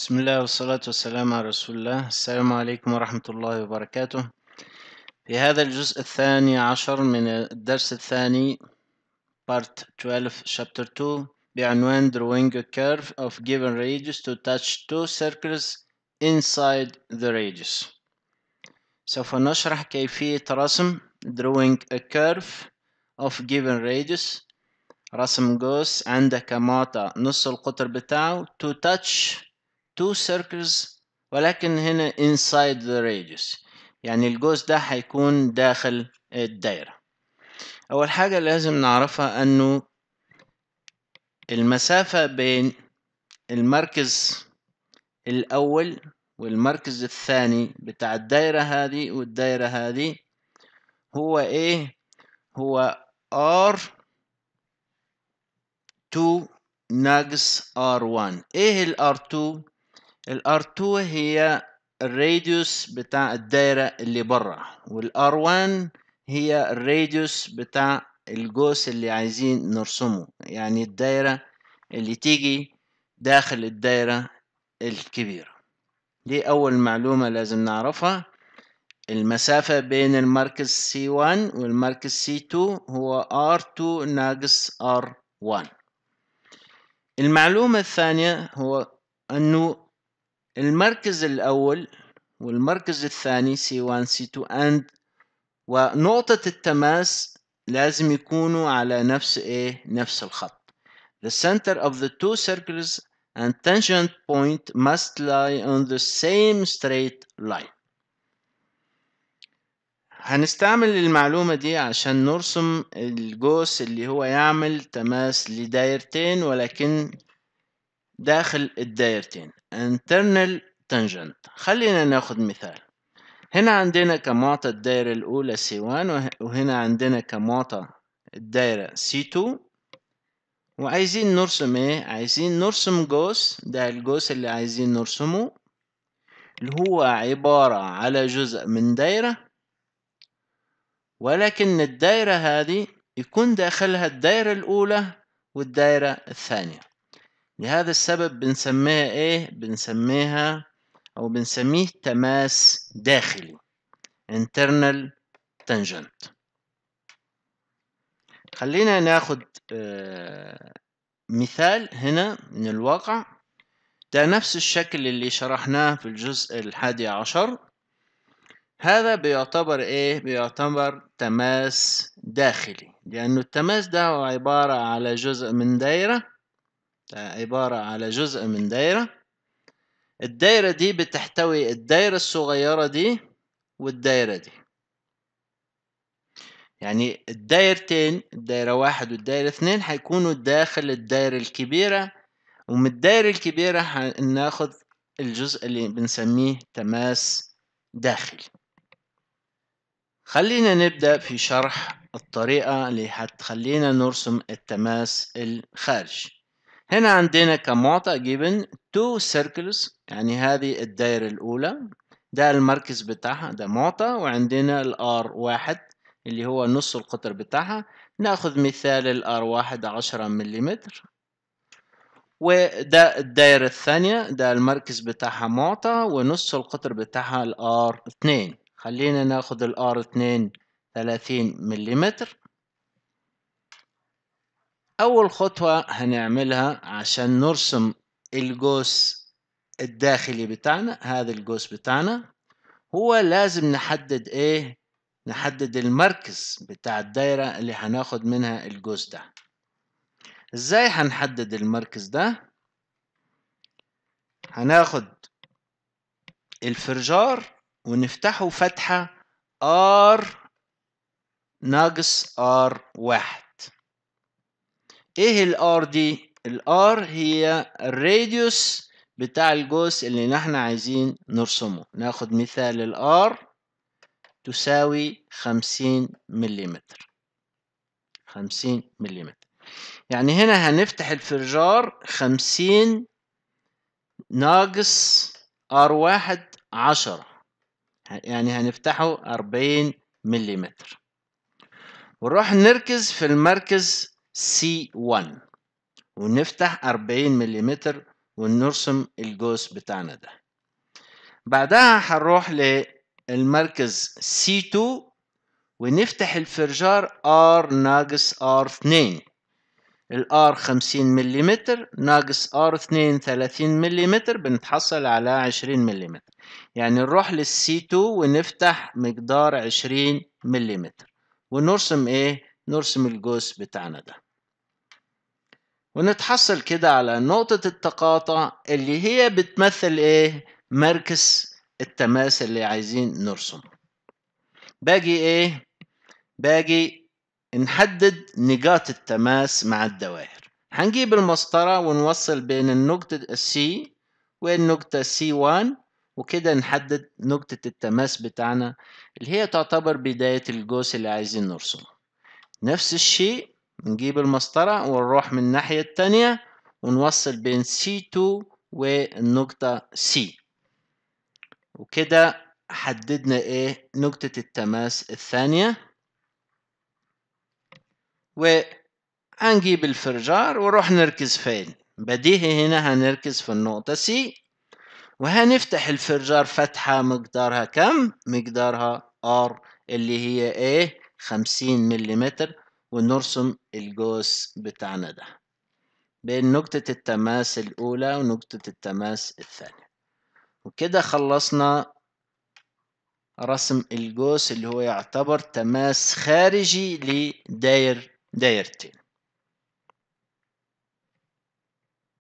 بسم الله والصلاة والسلام على رسول الله السلام عليكم ورحمة الله وبركاته في هذا الجزء الثاني عشر من الدرس الثاني Part 12 Chapter 2 بعنوان Drawing a curve of given radius to touch two circles inside the radius سوف نشرح كيفية رسم Drawing a curve of given radius رسم قوس عندك ماتا نص القطر بتاعه to touch two circles ولكن هنا inside the radius يعني الجزء ده هيكون داخل الدايرة أول حاجة لازم نعرفها أنه المسافة بين المركز الأول والمركز الثاني بتاع الدايرة هذه والدايرة هذه هو إيه؟ هو R 2 ناقص R1 إيه ال R2؟ الار2 هي الراديوس بتاع الدايرة اللي برا والار1 هي الراديوس بتاع الجوس اللي عايزين نرسمه يعني الدايرة اللي تيجي داخل الدايرة الكبيرة دي أول معلومة لازم نعرفها المسافة بين المركز C1 والمركز C2 هو R2 ناقص R1 المعلومة الثانية هو أنه المركز الأول والمركز الثاني C1 C2 and ونقطة التماس لازم يكونوا على نفس ايه نفس الخط the center of the two circles and tangent point must lie on the same straight line هنستعمل المعلومة دي عشان نرسم الجوس اللي هو يعمل تماس لدايرتين ولكن داخل الدايرتين internal tangent خلينا ناخد مثال هنا عندنا كمعطى الدايرة الأولى C1 وهنا عندنا كمعطى الدايرة C2 وعايزين نرسم ايه عايزين نرسم جوس ده الجوس اللي عايزين نرسمه اللي هو عبارة على جزء من دايرة ولكن الدايرة هذه يكون داخلها الدايرة الأولى والدايرة الثانية لهذا السبب بنسميها ايه بنسميها او بنسميه تماس داخلي internal tangent خلينا ناخد آه، مثال هنا من الواقع ده نفس الشكل اللي شرحناه في الجزء الحادي عشر هذا بيعتبر ايه بيعتبر تماس داخلي لانه التماس ده هو عبارة على جزء من دايرة عبارة على جزء من دايرة الدايرة دي بتحتوي الدايرة الصغيرة دي والدايرة دي يعني الدايرتين الدايرة واحد والدايرة اتنين هيكونوا داخل الدايرة الكبيرة ومن الدايرة الكبيرة هناخد الجزء اللي بنسميه تماس داخلي خلينا نبدأ في شرح الطريقة اللي هتخلينا نرسم التماس الخارجي هنا عندنا كمعطى جيبن تو سيركلز يعني هذه الدايرة الأولى ده المركز بتاعها ده معطى وعندنا الار واحد اللي هو نص القطر بتاعها ناخد مثال الار واحد عشرة مليمتر وده الدايرة الثانية ده المركز بتاعها معطى ونص القطر بتاعها الار اتنين خلينا ناخد الار اتنين ثلاثين مليمتر أول خطوة هنعملها عشان نرسم القوس الداخلي بتاعنا هذا القوس بتاعنا هو لازم نحدد إيه نحدد المركز بتاع الدايرة اللي هناخد منها القوس ده إزاي هنحدد المركز ده هناخد الفرجار ونفتحه فتحة R ناقص R واحد ايه الار دي الار هي الراديوس بتاع الجزء اللي نحن عايزين نرسمه ناخد مثال الار تساوي خمسين مليمتر خمسين مليمتر يعني هنا هنفتح الفرجار خمسين ناقص ار واحد عشرة يعني هنفتحه أربعين مليمتر ونروح نركز في المركز C1 ونفتح 40 ملم ونرسم الجوز بتاعنا ده بعدها هنروح للمركز C2 ونفتح الفرجار R ناقص R2 ال R 50 ملم ناقص r 2 30 ملم بنتحصل على 20 ملم يعني نروح للسي 2 ونفتح مقدار 20 ملم ونرسم ايه نرسم الجوز بتاعنا ده ونتحصل كده على نقطة التقاطع اللي هي بتمثل ايه مركز التماس اللي عايزين نرسمه باجي ايه باجي نحدد نقاط التماس مع الدوائر هنجيب المسطرة ونوصل بين النقطة C والنقطة c 1 وكده نحدد نقطة التماس بتاعنا اللي هي تعتبر بداية القوس اللي عايزين نرسمه نفس الشيء نجيب المسطرة ونروح من الناحية التانية ونوصل بين C2 والنقطة C وكده حددنا ايه نقطة التماس الثانية وهنجيب الفرجار وروح نركز فين بديهي هنا هنركز في النقطة C وهنفتح الفرجار فتحة مقدارها كم مقدارها R اللي هي ايه خمسين مليمتر ونرسم القوس بتاعنا ده بين نقطة التماس الأولى ونقطة التماس الثانية وكده خلصنا رسم الجوس اللي هو يعتبر تماس خارجي لدائرتين